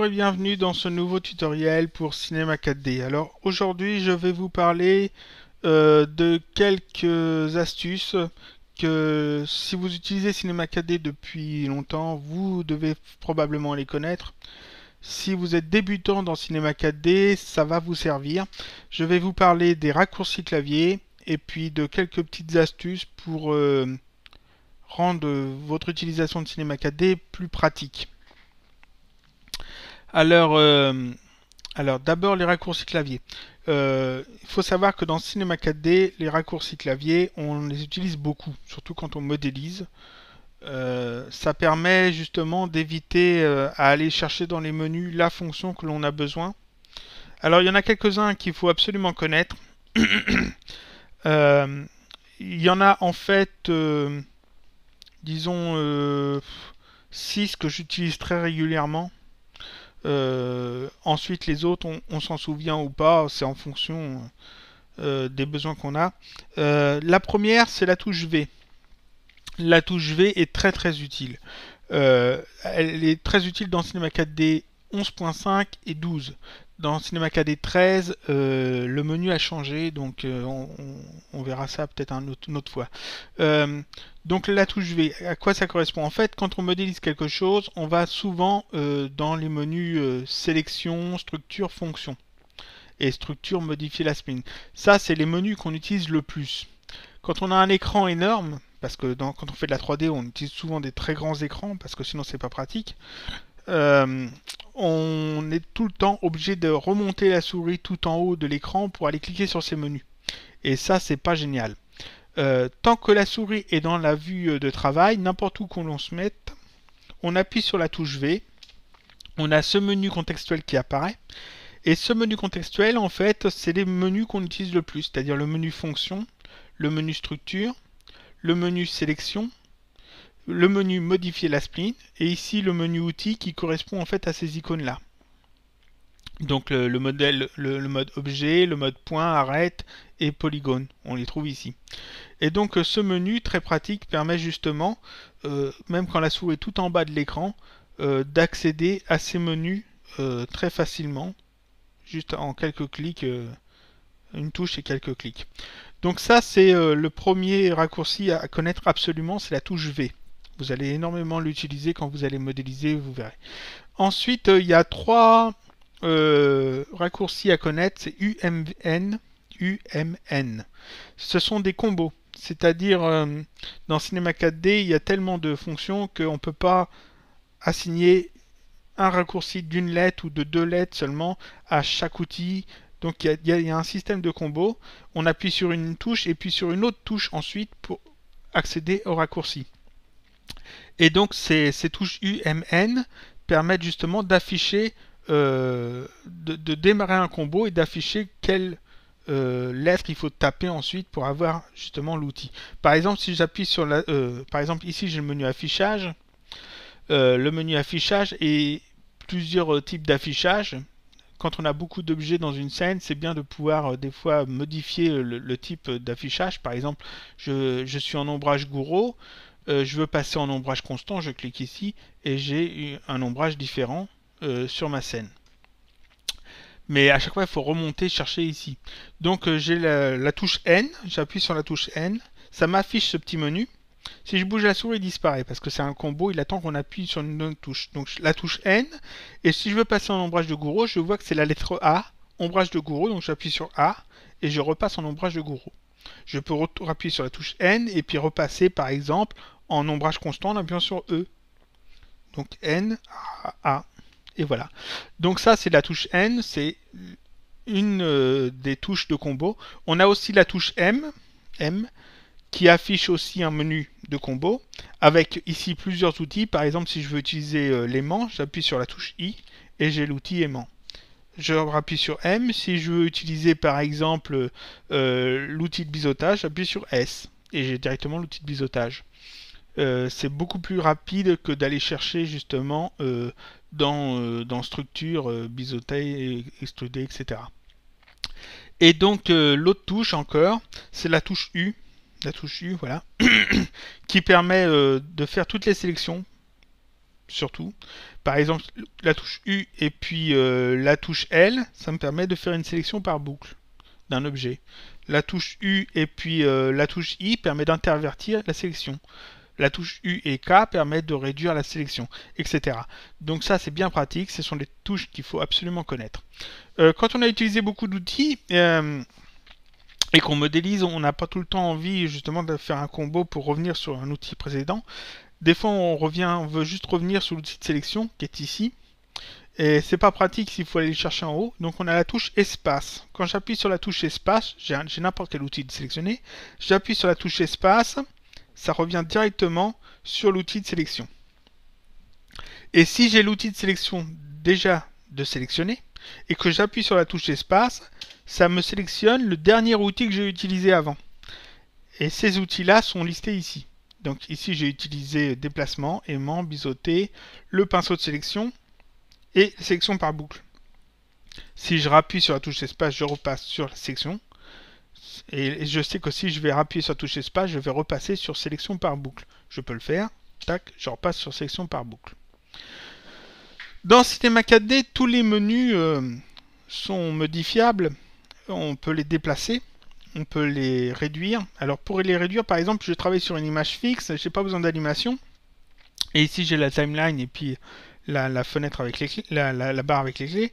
Bonjour et bienvenue dans ce nouveau tutoriel pour Cinema 4D. Alors aujourd'hui je vais vous parler euh, de quelques astuces que si vous utilisez Cinema 4D depuis longtemps, vous devez probablement les connaître. Si vous êtes débutant dans Cinema 4D, ça va vous servir. Je vais vous parler des raccourcis clavier et puis de quelques petites astuces pour euh, rendre votre utilisation de Cinema 4D plus pratique. Alors, euh, alors d'abord les raccourcis clavier. Euh, il faut savoir que dans Cinema 4D, les raccourcis clavier, on les utilise beaucoup, surtout quand on modélise. Euh, ça permet justement d'éviter à aller chercher dans les menus la fonction que l'on a besoin. Alors il y en a quelques-uns qu'il faut absolument connaître. il y en a en fait, disons, 6 que j'utilise très régulièrement. Euh, ensuite, les autres, on, s'en souvient ou pas, c'est en fonction euh, des besoins qu'on a. Euh, la première, c'est la touche V. La touche V est très très utile. elle est très utile dans Cinema 4D 11.5 et 12 dans Cinema 4D 13, le menu a changé, donc euh, on, verra ça peut-être une autre fois. Euh, donc la touche V, à quoi ça correspond En fait, quand on modélise quelque chose, on va souvent euh, dans les menus euh, sélection, structure, fonction. Et structure, modifier la spline. Ça, c'est les menus qu'on utilise le plus. Quand on a un écran énorme, parce que quand on fait de la 3D, on utilise souvent des très grands écrans, parce que sinon c'est pas pratique. Euh, on est tout le temps obligé de remonter la souris tout en haut de l'écran pour aller cliquer sur ces menus. Et ça, c'est pas génial. Euh, tant que la souris est dans la vue euh, de travail, n'importe où qu'on l'on se mette, on appuie sur la touche V, on a ce menu contextuel qui apparaît, et ce menu contextuel, en fait, c'est les menus qu'on utilise le plus, c'est-à-dire le menu fonction, le menu structure, le menu sélection, le menu modifier la spline et ici le menu outils qui correspond en fait à ces icônes là. Donc le, modèle, le, mode objet, le mode point, arrête et polygone, on les trouve ici. Et donc euh, ce menu très pratique permet justement, euh, même quand la souris est tout en bas de l'écran, euh, d'accéder à ces menus très facilement, juste en quelques clics, une touche et quelques clics. Donc ça c'est le premier raccourci à connaître absolument, c'est la touche V. Vous allez énormément l'utiliser quand vous allez modéliser, vous verrez. Ensuite, euh, il y a trois euh, raccourcis à connaître, c'est UMN, UMN. Ce sont des combos, c'est-à-dire euh, dans Cinema 4D, il y a tellement de fonctions qu'on ne peut pas assigner un raccourci d'une lettre ou de deux lettres seulement à chaque outil. Donc il y, a, un système de combos, On appuie sur une touche et puis sur une autre touche ensuite pour accéder au raccourci. Et donc ces, touches UMN permettent justement d'afficher, euh, de, démarrer un combo et d'afficher quelle euh, lettre il faut taper ensuite pour avoir justement l'outil. Par exemple, si j'appuie sur la, euh, par exemple ici j'ai le menu affichage, le menu affichage et plusieurs types d'affichage. Quand on a beaucoup d'objets dans une scène, c'est bien de pouvoir des fois modifier le, type d'affichage. Par exemple, je, je suis en ombrage gouraud. Euh, je veux passer en ombrage constant, je clique ici et j'ai un ombrage différent euh, sur ma scène. Mais à chaque fois, il faut remonter, chercher ici. Donc euh, j'ai la, la, touche N, j'appuie sur la touche N, ça m'affiche ce petit menu. Si je bouge la souris, il disparaît parce que c'est un combo, il attend qu'on appuie sur une autre touche. Donc la touche N, et si je veux passer en ombrage de gourou, je vois que c'est la lettre A, ombrage de gourou, donc j'appuie sur A et je repasse en ombrage de gourou. Je peux appuyer sur la touche N et puis repasser par exemple en ombrage constant en appuyant sur E. Donc N, A, A. Et voilà. Donc ça c'est la touche N, c'est une euh, des touches de combo. On a aussi la touche M, M qui affiche aussi un menu de combo avec ici plusieurs outils. Par exemple, si je veux utiliser euh, l'aimant, j'appuie sur la touche I et j'ai l'outil aimant je rappuie sur M. Si je veux utiliser par exemple euh, l'outil de biseautage, j'appuie sur S et j'ai directement l'outil de biseautage. Euh, c'est beaucoup plus rapide que d'aller chercher justement euh, dans, dans, structure, biseautage, extruder, etc. Et donc l'autre touche encore, c'est la touche U, la touche U, voilà, qui permet de faire toutes les sélections surtout. Par exemple, la touche U et puis euh, la touche L, ça me permet de faire une sélection par boucle d'un objet. La touche U et puis euh, la touche I permet d'intervertir la sélection. La touche U et K permet de réduire la sélection, etc. Donc ça c'est bien pratique, ce sont des touches qu'il faut absolument connaître. Euh, quand on a utilisé beaucoup d'outils, et qu'on modélise, on n'a pas tout le temps envie justement de faire un combo pour revenir sur un outil précédent. Des fois, on revient, on veut juste revenir sur l'outil de sélection qui est ici. Et c'est pas pratique s'il faut aller le chercher en haut. Donc on a la touche espace. Quand j'appuie sur la touche espace, j'ai n'importe quel outil de sélectionner. J'appuie sur la touche espace, ça revient directement sur l'outil de sélection. Et si j'ai l'outil de sélection déjà de sélectionner et que j'appuie sur la touche espace, ça me sélectionne le dernier outil que j'ai utilisé avant. Et ces outils-là sont listés ici. Donc ici, j'ai utilisé déplacement, aimant, biseauté, le pinceau de sélection et sélection par boucle. Si je rappuie sur la touche espace, je repasse sur la section. Et je sais que si je vais rappuyer sur la touche espace, je vais repasser sur sélection par boucle. Je peux le faire. Tac, je repasse sur sélection par boucle. Dans Cinema 4D, tous les menus euh, sont modifiables. On peut les déplacer on peut les réduire. Alors pour les réduire, par exemple, je travaille sur une image fixe, j'ai pas besoin d'animation. Et ici j'ai la timeline et puis la, fenêtre avec les la, barre avec les clés.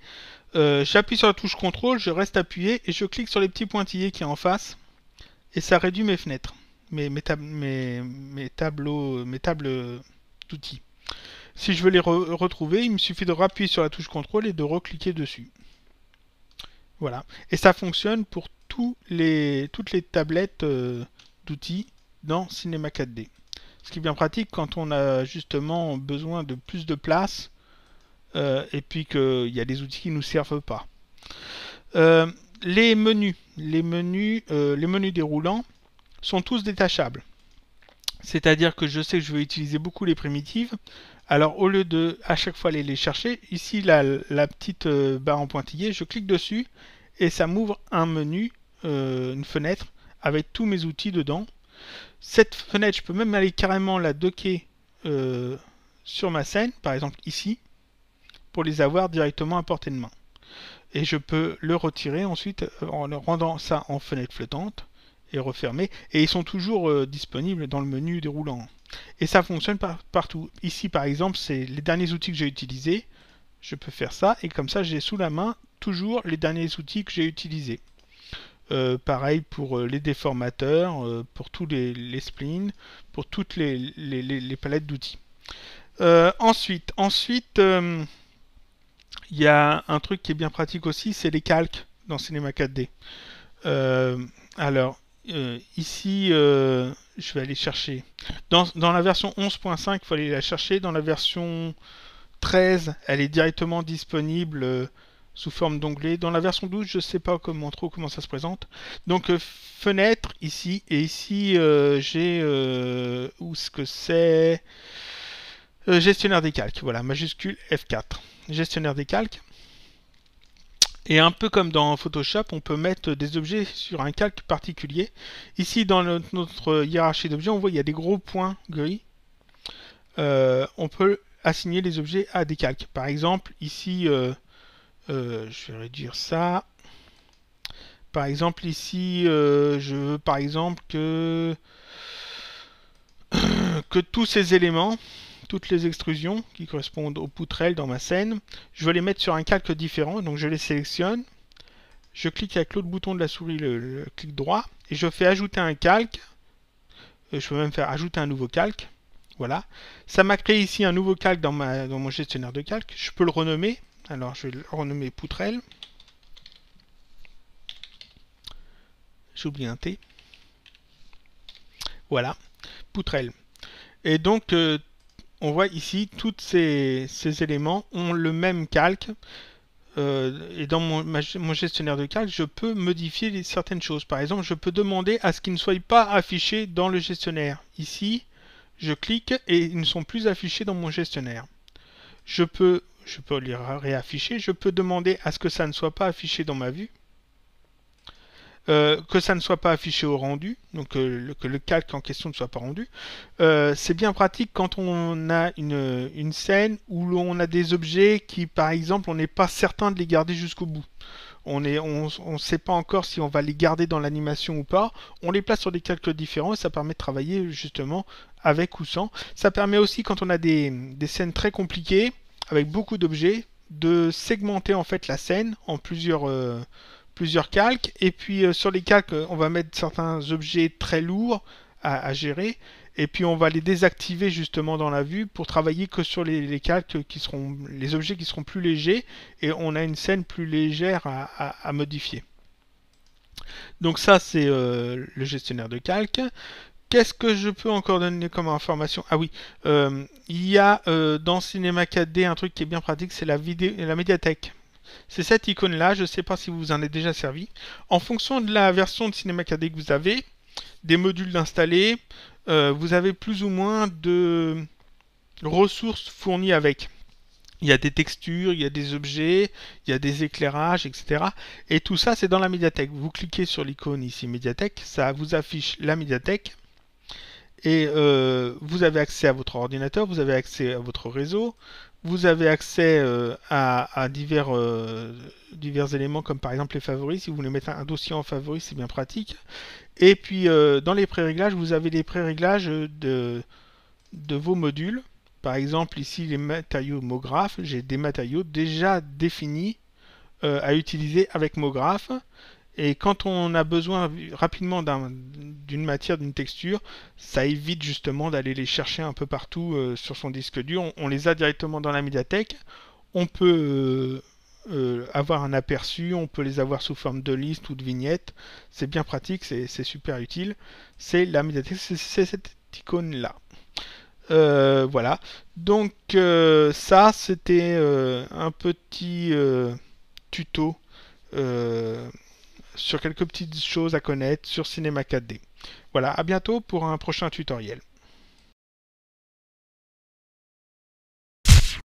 Euh, j'appuie sur la touche contrôle, je reste appuyé et je clique sur les petits pointillés qui est en face. Et ça réduit mes fenêtres, mes, mes, tableaux, tables d'outils. Si je veux les retrouver, il me suffit de rappuyer sur la touche contrôle et de recliquer dessus. Voilà. Et ça fonctionne pour les, toutes les tablettes euh, d'outils dans Cinema 4D. Ce qui est bien pratique quand on a justement besoin de plus de place euh, et puis qu'il y a des outils qui ne nous servent pas. Euh, les menus, les menus, les menus déroulants sont tous détachables. C'est-à-dire que je sais que je vais utiliser beaucoup les primitives. Alors au lieu de à chaque fois aller les chercher, ici la, la petite barre en pointillé, je clique dessus et ça m'ouvre un menu euh, une fenêtre avec tous mes outils dedans. Cette fenêtre, je peux même aller carrément la docker euh, sur ma scène, par exemple ici, pour les avoir directement à portée de main. Et je peux le retirer ensuite euh, en rendant ça en fenêtre flottante et refermer. Et ils sont toujours disponibles dans le menu déroulant. Et ça fonctionne partout. Ici, par exemple, c'est les derniers outils que j'ai utilisés. Je peux faire ça et comme ça, j'ai sous la main toujours les derniers outils que j'ai utilisés. Euh, pareil pour euh, les déformateurs, euh, pour tous les, les, spleens, pour toutes les, palettes d'outils. ensuite, ensuite, il y a un truc qui est bien pratique aussi, c'est les calques dans Cinema 4D. alors, ici, je vais aller chercher. Dans, dans la version 11.5, il faut aller la chercher. Dans la version 13, elle est directement disponible sous forme d'onglet. Dans la version 12, je ne sais pas comment trop comment ça se présente. Donc euh, fenêtre ici et ici euh, j'ai euh, où ce que c'est euh, gestionnaire des calques. Voilà majuscule F4 gestionnaire des calques. Et un peu comme dans Photoshop, on peut mettre des objets sur un calque particulier. Ici, dans notre hiérarchie d'objets, on voit qu'il y a des gros points gris. on peut assigner les objets à des calques. Par exemple, ici, euh, je vais réduire ça. Par exemple, ici, euh, je veux par exemple que, que tous ces éléments, toutes les extrusions qui correspondent aux poutrelles dans ma scène, je veux les mettre sur un calque différent, donc je les sélectionne, je clique avec l'autre bouton de la souris, le, clic droit, et je fais ajouter un calque, euh, je peux même faire ajouter un nouveau calque, voilà. Ça m'a créé ici un nouveau calque dans, dans mon gestionnaire de calques je peux le renommer, alors je vais le renommer poutrelle. J'oublie un T. Voilà, poutrelle. Et donc, euh, on voit ici, tous ces, éléments ont le même calque. Euh, et dans mon, gestionnaire de calque, je peux modifier certaines choses. Par exemple, je peux demander à ce qu'ils ne soient pas affichés dans le gestionnaire. Ici, je clique et ils ne sont plus affichés dans mon gestionnaire. Je peux je peux les réafficher. Je peux demander à ce que ça ne soit pas affiché dans ma vue. Euh, que ça ne soit pas affiché au rendu, donc euh, que le calque en question ne soit pas rendu. Euh, c'est bien pratique quand on a une, scène où l'on a des objets qui, par exemple, on n'est pas certain de les garder jusqu'au bout. On ne sait pas encore si on va les garder dans l'animation ou pas. On les place sur des calques différents et ça permet de travailler justement avec ou sans. Ça permet aussi quand on a des scènes très compliquées, avec beaucoup d'objets, de segmenter en fait la scène en plusieurs, euh, plusieurs calques. Et puis euh, sur les calques, euh, on va mettre certains objets très lourds à, gérer. Et puis on va les désactiver justement dans la vue pour travailler que sur les, calques qui seront les objets qui seront plus légers et on a une scène plus légère à, modifier. Donc ça c'est le gestionnaire de calques. Qu'est-ce que je peux encore donner comme information Ah oui, euh, il y a euh, dans Cinéma 4D un truc qui est bien pratique, c'est la, vidéo, la médiathèque. C'est cette icône-là, je ne sais pas si vous en avez déjà servi. En fonction de la version de Cinéma 4D que vous avez, des modules installés, euh, vous avez plus ou moins de ressources fournies avec. Il y a des textures, il y a des objets, il y a des éclairages, etc. Et tout ça, c'est dans la médiathèque. Vous cliquez sur l'icône ici médiathèque, ça vous affiche la médiathèque. Et euh, vous avez accès à votre ordinateur, vous avez accès à votre réseau, vous avez accès euh, à, euh, divers, éléments comme par exemple les favoris. Si vous voulez mettre un, dossier en favoris, c'est bien pratique. Et puis dans les pré-réglages, vous avez les pré-réglages de, de vos modules. Par exemple, ici les matériaux MoGraph, j'ai des matériaux déjà définis à utiliser avec MoGraph. Et quand on a besoin rapidement d'une matière, d'une texture, ça évite justement d'aller les chercher un peu partout euh, sur son disque dur. On, les a directement dans la médiathèque. On peut euh, euh, avoir un aperçu, on peut les avoir sous forme de liste ou de vignette. C'est bien pratique, c'est super utile. C'est la médiathèque, c'est cette icône-là. voilà. Donc ça, c'était un petit tuto sur quelques petites choses à connaître sur cinéma 4D. Voilà, à bientôt pour un prochain tutoriel.